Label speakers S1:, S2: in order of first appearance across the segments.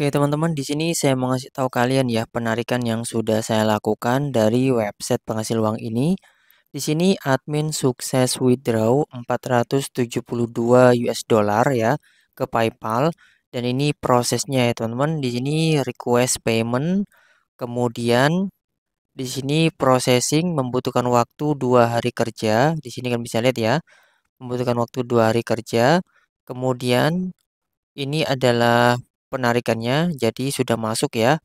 S1: Oke teman-teman, di sini saya mau ngasih tahu kalian ya penarikan yang sudah saya lakukan dari website penghasil uang ini. Di sini admin sukses withdraw 472 US dollar ya ke PayPal dan ini prosesnya ya teman-teman. Di sini request payment, kemudian di sini processing membutuhkan waktu dua hari kerja. Di sini kan bisa lihat ya, membutuhkan waktu dua hari kerja. Kemudian ini adalah penarikannya. Jadi sudah masuk ya.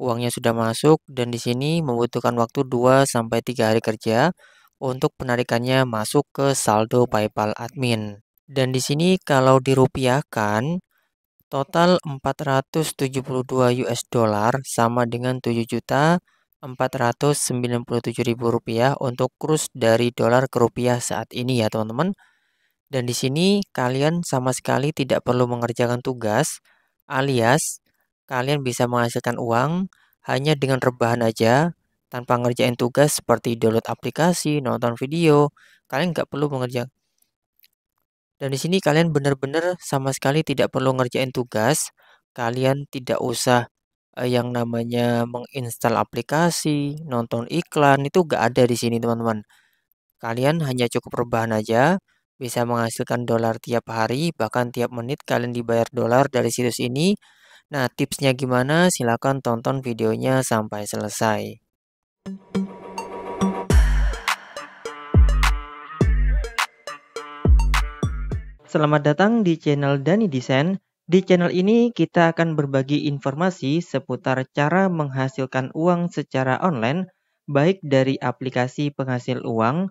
S1: Uangnya sudah masuk dan di sini membutuhkan waktu 2 sampai 3 hari kerja untuk penarikannya masuk ke saldo PayPal admin. Dan di sini kalau dirupiahkan total 472 US dollar sama dengan 7 juta 497.000 rupiah untuk kurs dari dolar ke rupiah saat ini ya teman-teman. Dan di sini kalian sama sekali tidak perlu mengerjakan tugas Alias, kalian bisa menghasilkan uang hanya dengan rebahan aja, tanpa ngerjain tugas seperti download aplikasi, nonton video, kalian nggak perlu mengerjakan. Dan di sini kalian benar-benar sama sekali tidak perlu ngerjain tugas, kalian tidak usah eh, yang namanya menginstal aplikasi, nonton iklan, itu nggak ada di sini teman-teman. Kalian hanya cukup rebahan aja, bisa menghasilkan dolar tiap hari, bahkan tiap menit kalian dibayar dolar dari situs ini. Nah, tipsnya gimana? Silahkan tonton videonya sampai selesai. Selamat datang di channel Dani Desain. Di channel ini kita akan berbagi informasi seputar cara menghasilkan uang secara online, baik dari aplikasi penghasil uang,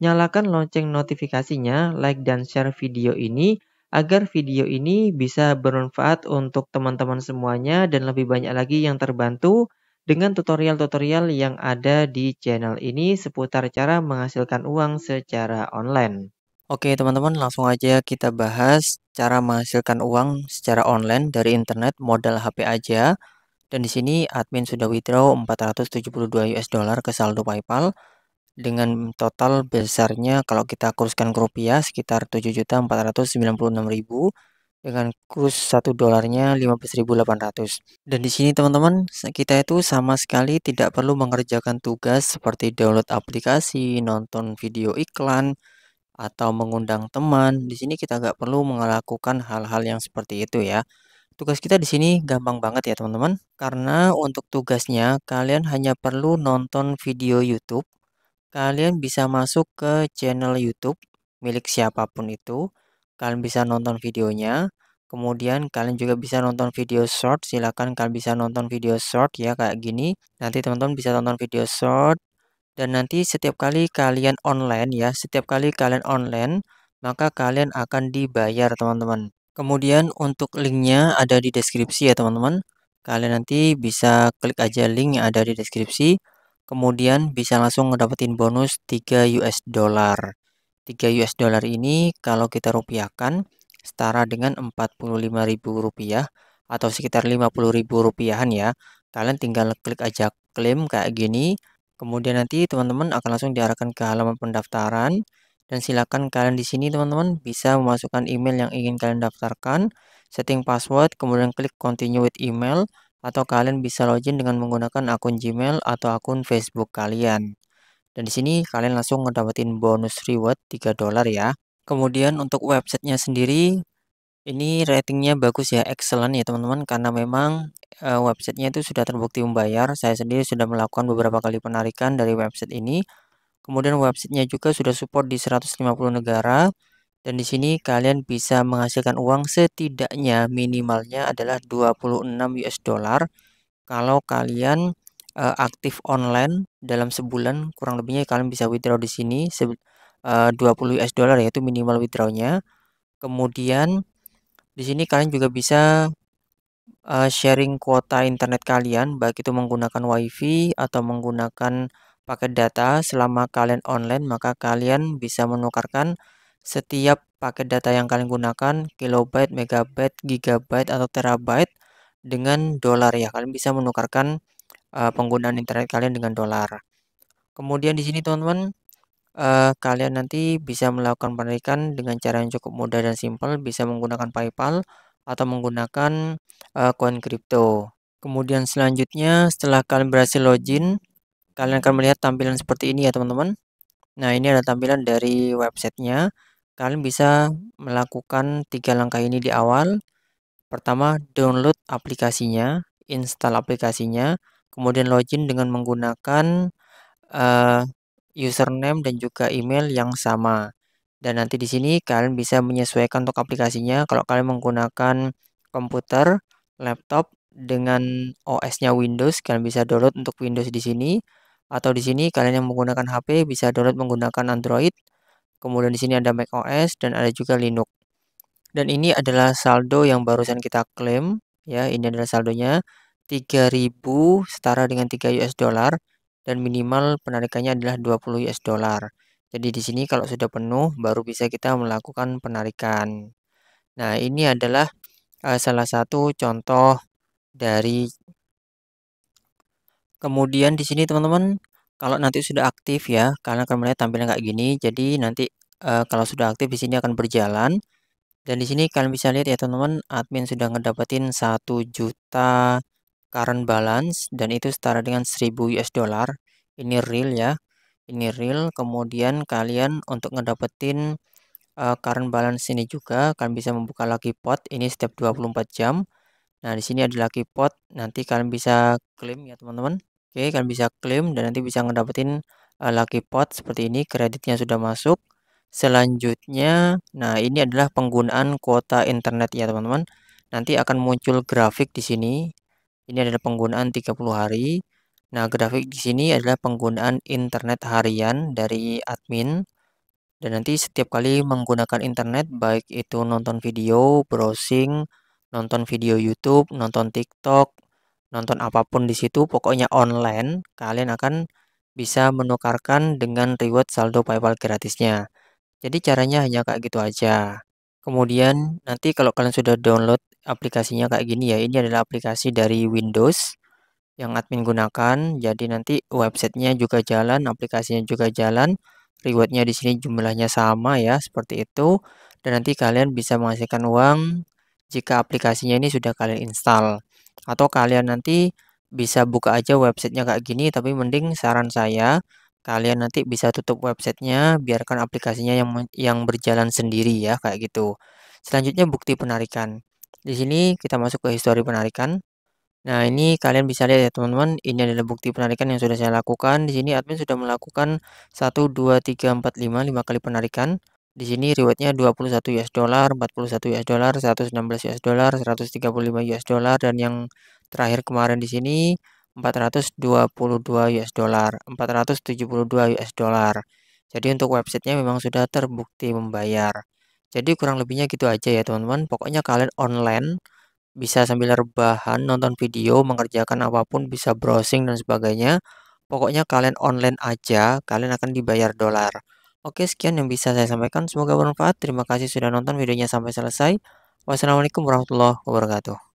S1: Nyalakan lonceng notifikasinya, like dan share video ini agar video ini bisa bermanfaat untuk teman-teman semuanya dan lebih banyak lagi yang terbantu dengan tutorial-tutorial yang ada di channel ini seputar cara menghasilkan uang secara online. Oke teman-teman langsung aja kita bahas cara menghasilkan uang secara online dari internet modal HP aja. Dan di sini admin sudah withdraw 472 US dollar ke saldo PayPal dengan total besarnya kalau kita kuruskan ke rupiah sekitar 7.496.000 dengan kurs 1 dolarnya 15.800. Dan di sini teman-teman, kita itu sama sekali tidak perlu mengerjakan tugas seperti download aplikasi, nonton video iklan, atau mengundang teman. Di sini kita nggak perlu melakukan hal-hal yang seperti itu ya. Tugas kita di sini gampang banget ya teman-teman. Karena untuk tugasnya kalian hanya perlu nonton video YouTube Kalian bisa masuk ke channel YouTube milik siapapun itu. Kalian bisa nonton videonya. Kemudian kalian juga bisa nonton video short, silahkan kalian bisa nonton video short ya kayak gini. Nanti teman-teman bisa nonton video short dan nanti setiap kali kalian online ya, setiap kali kalian online maka kalian akan dibayar teman-teman. Kemudian untuk linknya ada di deskripsi ya teman-teman. Kalian nanti bisa klik aja link yang ada di deskripsi kemudian bisa langsung ngedapetin bonus 3 US dollar. 3 US dollar ini kalau kita rupiahkan setara dengan 45.000 rupiah atau sekitar 50.000 rupiahan ya. Kalian tinggal klik aja klaim kayak gini. Kemudian nanti teman-teman akan langsung diarahkan ke halaman pendaftaran dan silakan kalian di sini teman-teman bisa memasukkan email yang ingin kalian daftarkan, setting password, kemudian klik continue with email atau kalian bisa login dengan menggunakan akun Gmail atau akun Facebook kalian. Dan di sini kalian langsung ngedapetin bonus reward 3 dolar ya. Kemudian untuk websitenya sendiri ini ratingnya bagus ya, excellent ya teman-teman karena memang e, websitenya itu sudah terbukti membayar. Saya sendiri sudah melakukan beberapa kali penarikan dari website ini. Kemudian websitenya juga sudah support di 150 negara dan di sini kalian bisa menghasilkan uang setidaknya minimalnya adalah 26 US dollar kalau kalian uh, aktif online dalam sebulan kurang lebihnya kalian bisa withdraw di sini uh, 20 US dollar yaitu minimal withdrawnya. Kemudian di sini kalian juga bisa uh, sharing kuota internet kalian baik itu menggunakan WiFi atau menggunakan paket data selama kalian online maka kalian bisa menukarkan setiap paket data yang kalian gunakan, kilobyte, megabyte, gigabyte, atau terabyte dengan dolar ya. Kalian bisa menukarkan uh, penggunaan internet kalian dengan dolar. Kemudian di sini teman-teman, uh, kalian nanti bisa melakukan penarikan dengan cara yang cukup mudah dan simpel, bisa menggunakan PayPal atau menggunakan uh, koin kripto. Kemudian selanjutnya setelah kalian berhasil login, kalian akan melihat tampilan seperti ini ya teman-teman. Nah ini adalah tampilan dari websitenya. Kalian bisa melakukan tiga langkah ini di awal. Pertama, download aplikasinya, install aplikasinya, kemudian login dengan menggunakan uh, username dan juga email yang sama. Dan nanti di sini kalian bisa menyesuaikan untuk aplikasinya. Kalau kalian menggunakan komputer, laptop dengan OS-nya Windows, kalian bisa download untuk Windows di sini. Atau di sini kalian yang menggunakan HP bisa download menggunakan Android Kemudian di sini ada macOS dan ada juga Linux. Dan ini adalah saldo yang barusan kita klaim ya, ini adalah saldonya 3000 setara dengan 3 US dollar dan minimal penarikannya adalah 20 US dollar. Jadi di sini kalau sudah penuh baru bisa kita melakukan penarikan. Nah, ini adalah uh, salah satu contoh dari Kemudian di sini teman-teman kalau nanti sudah aktif ya, kalian akan melihat tampilan kayak gini. Jadi nanti uh, kalau sudah aktif di sini akan berjalan. Dan di sini kalian bisa lihat ya teman-teman, admin sudah ngedapetin 1 juta current balance dan itu setara dengan 1000 US dollar. Ini real ya. Ini real. Kemudian kalian untuk ngedapetin uh, current balance ini juga kalian bisa membuka lucky pot ini setiap 24 jam. Nah, di sini ada lucky pot. Nanti kalian bisa klaim ya, teman-teman. Oke, kalian bisa klaim dan nanti bisa ngedapetin uh, lucky pot seperti ini, kreditnya sudah masuk. Selanjutnya, nah ini adalah penggunaan kuota internet ya teman-teman. Nanti akan muncul grafik di sini. Ini adalah penggunaan 30 hari. Nah, grafik di sini adalah penggunaan internet harian dari admin. Dan nanti setiap kali menggunakan internet, baik itu nonton video, browsing, nonton video YouTube, nonton TikTok, nonton apapun di situ, pokoknya online, kalian akan bisa menukarkan dengan reward saldo PayPal gratisnya. Jadi caranya hanya kayak gitu aja. Kemudian nanti kalau kalian sudah download aplikasinya kayak gini ya, ini adalah aplikasi dari Windows yang admin gunakan. Jadi nanti websitenya juga jalan, aplikasinya juga jalan, rewardnya di sini jumlahnya sama ya, seperti itu. Dan nanti kalian bisa menghasilkan uang jika aplikasinya ini sudah kalian install. Atau kalian nanti bisa buka aja websitenya kayak gini, tapi mending saran saya kalian nanti bisa tutup websitenya, biarkan aplikasinya yang yang berjalan sendiri ya kayak gitu. Selanjutnya bukti penarikan. Di sini kita masuk ke histori penarikan. Nah, ini kalian bisa lihat ya teman-teman, ini adalah bukti penarikan yang sudah saya lakukan. Di sini admin sudah melakukan 1 2 3 4 5 5 kali penarikan. Di sini rewardnya 21 US dollar, 41 US dollar, 116 US dollar, 135 US dollar dan yang terakhir kemarin di sini 422 US dollar, 472 US dollar. Jadi untuk websitenya memang sudah terbukti membayar. Jadi kurang lebihnya gitu aja ya teman-teman. Pokoknya kalian online bisa sambil rebahan, nonton video, mengerjakan apapun, bisa browsing dan sebagainya. Pokoknya kalian online aja, kalian akan dibayar dolar. Oke, sekian yang bisa saya sampaikan. Semoga bermanfaat. Terima kasih sudah nonton videonya sampai selesai. Wassalamualaikum warahmatullahi wabarakatuh.